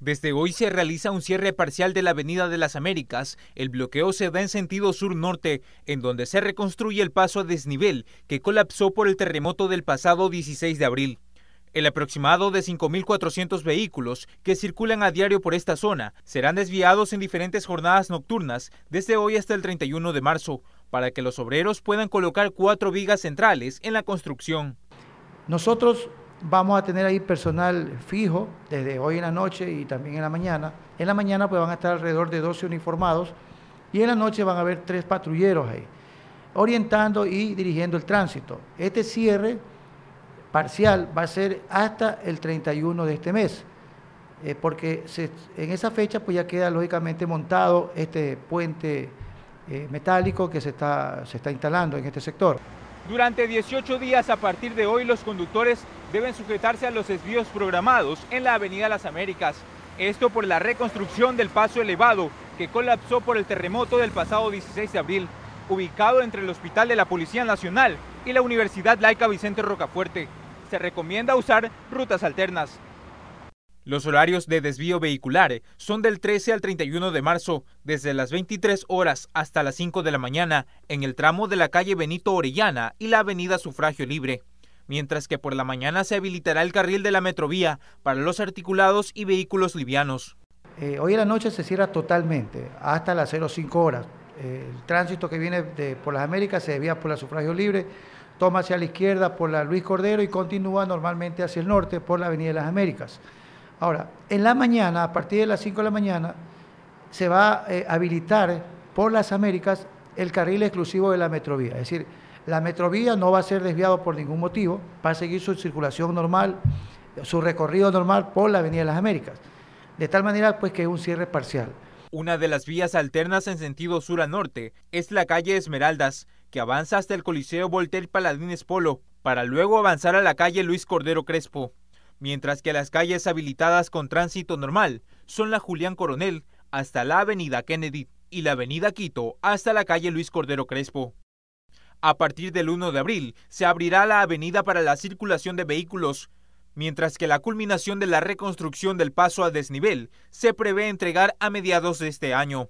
Desde hoy se realiza un cierre parcial de la Avenida de las Américas. El bloqueo se da en sentido sur-norte, en donde se reconstruye el paso a desnivel que colapsó por el terremoto del pasado 16 de abril. El aproximado de 5.400 vehículos que circulan a diario por esta zona serán desviados en diferentes jornadas nocturnas desde hoy hasta el 31 de marzo, para que los obreros puedan colocar cuatro vigas centrales en la construcción. Nosotros Vamos a tener ahí personal fijo desde hoy en la noche y también en la mañana. En la mañana pues van a estar alrededor de 12 uniformados y en la noche van a haber tres patrulleros ahí, orientando y dirigiendo el tránsito. Este cierre parcial va a ser hasta el 31 de este mes, eh, porque en esa fecha pues ya queda lógicamente montado este puente eh, metálico que se está instalando en este sector. Durante 18 días a partir de hoy los conductores deben sujetarse a los desvíos programados en la Avenida Las Américas. Esto por la reconstrucción del paso elevado que colapsó por el terremoto del pasado 16 de abril, ubicado entre el Hospital de la Policía Nacional y la Universidad Laica Vicente Rocafuerte. Se recomienda usar rutas alternas. Los horarios de desvío vehicular eh, son del 13 al 31 de marzo, desde las 23 horas hasta las 5 de la mañana, en el tramo de la calle Benito Orellana y la avenida Sufragio Libre, mientras que por la mañana se habilitará el carril de la metrovía para los articulados y vehículos livianos. Eh, hoy en la noche se cierra totalmente, hasta las 05 horas. Eh, el tránsito que viene por las Américas se desvía por la Sufragio Libre, toma hacia la izquierda por la Luis Cordero y continúa normalmente hacia el norte por la Avenida de las Américas. Ahora, en la mañana, a partir de las 5 de la mañana, se va eh, a habilitar por las Américas el carril exclusivo de la metrovía. Es decir, la metrovía no va a ser desviada por ningún motivo, va a seguir su circulación normal, su recorrido normal por la Avenida de las Américas. De tal manera, pues, que es un cierre parcial. Una de las vías alternas en sentido sur a norte es la calle Esmeraldas, que avanza hasta el Coliseo Voltaire Paladines Polo, para luego avanzar a la calle Luis Cordero Crespo mientras que las calles habilitadas con tránsito normal son la Julián Coronel hasta la Avenida Kennedy y la Avenida Quito hasta la calle Luis Cordero Crespo. A partir del 1 de abril se abrirá la avenida para la circulación de vehículos, mientras que la culminación de la reconstrucción del paso a desnivel se prevé entregar a mediados de este año.